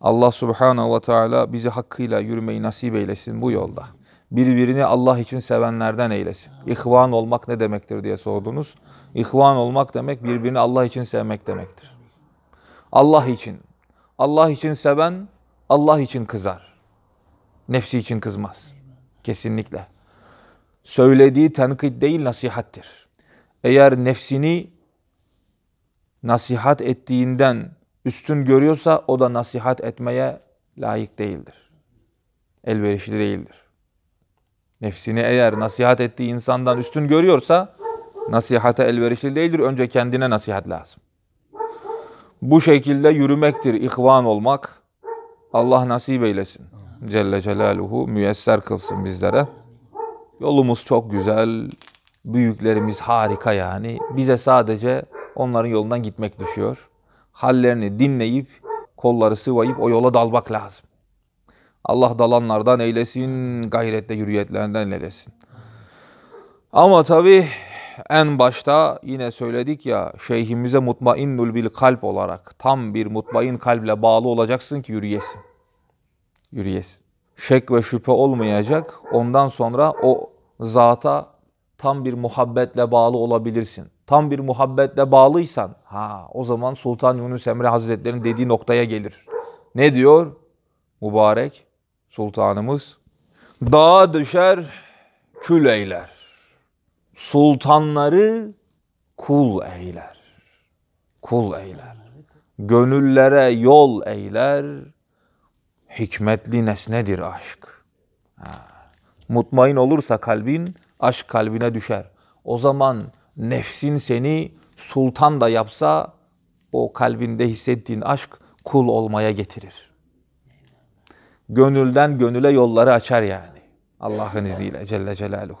Allah subhanahu ve teala bizi hakkıyla yürümeyi nasip eylesin bu yolda. Birbirini Allah için sevenlerden eylesin. İhvan olmak ne demektir diye sordunuz. İhvan olmak demek birbirini Allah için sevmek demektir. Allah için. Allah için seven Allah için kızar. Nefsi için kızmaz. Kesinlikle. Söylediği tenkit değil nasihattir. Eğer nefsini nasihat ettiğinden üstün görüyorsa o da nasihat etmeye layık değildir. Elverişli değildir. Nefsini eğer nasihat ettiği insandan üstün görüyorsa nasihate elverişli değildir. Önce kendine nasihat lazım. Bu şekilde yürümektir, ihvan olmak. Allah nasip eylesin. Celle Celaluhu müyesser kılsın bizlere. Yolumuz çok güzel, büyüklerimiz harika yani. Bize sadece onların yolundan gitmek düşüyor hallerini dinleyip kolları sıvayıp o yola dalmak lazım. Allah dalanlardan eylesin, gayretle yürüyetlerinden eylesin. Ama tabi en başta yine söyledik ya şeyhimize mutmainnul bil kalp olarak tam bir mutmain kalple bağlı olacaksın ki yürüyesin. Yürüyesin. Şek ve şüphe olmayacak. Ondan sonra o zata tam bir muhabbetle bağlı olabilirsin tam bir muhabbetle bağlıysan ha o zaman Sultan Yunus Emre Hazretleri'nin dediği noktaya gelir. Ne diyor? Mübarek sultanımız dağa düşer kül eyler. Sultanları kul eyler. Kul eyler. Gönüllere yol eyler. Hikmetli nesnedir aşk. Ha. Mutmain olursa kalbin, aşk kalbine düşer. O zaman nefsin seni sultan da yapsa o kalbinde hissettiğin aşk kul olmaya getirir. Gönülden gönüle yolları açar yani. Allah'ın izniyle Celle Celaluhu.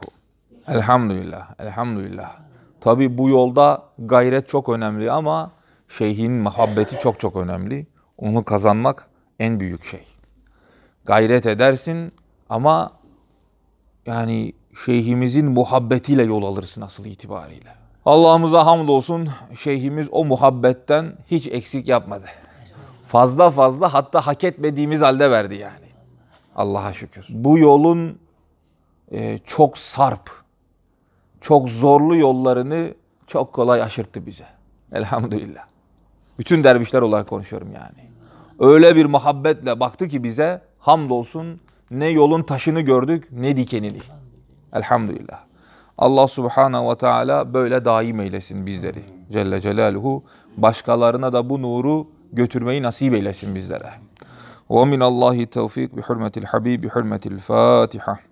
Elhamdülillah, elhamdülillah. Tabi bu yolda gayret çok önemli ama şeyhin muhabbeti çok çok önemli. Onu kazanmak en büyük şey. Gayret edersin ama yani şeyhimizin muhabbetiyle yol alırsın asıl itibariyle. Allah'ımıza hamdolsun şeyhimiz o muhabbetten hiç eksik yapmadı. Fazla fazla hatta hak etmediğimiz halde verdi yani. Allah'a şükür. Bu yolun e, çok sarp, çok zorlu yollarını çok kolay aşırttı bize. Elhamdülillah. Bütün dervişler olarak konuşuyorum yani. Öyle bir muhabbetle baktı ki bize hamdolsun ne yolun taşını gördük ne dikenini. Elhamdülillah. Allah subhanahu ve teala böyle daim eylesin bizleri. Celle Celaluhu başkalarına da bu nuru götürmeyi nasip eylesin bizlere. min ومن الله التوفيق بحرمة الحبيب بحرمة fatiha.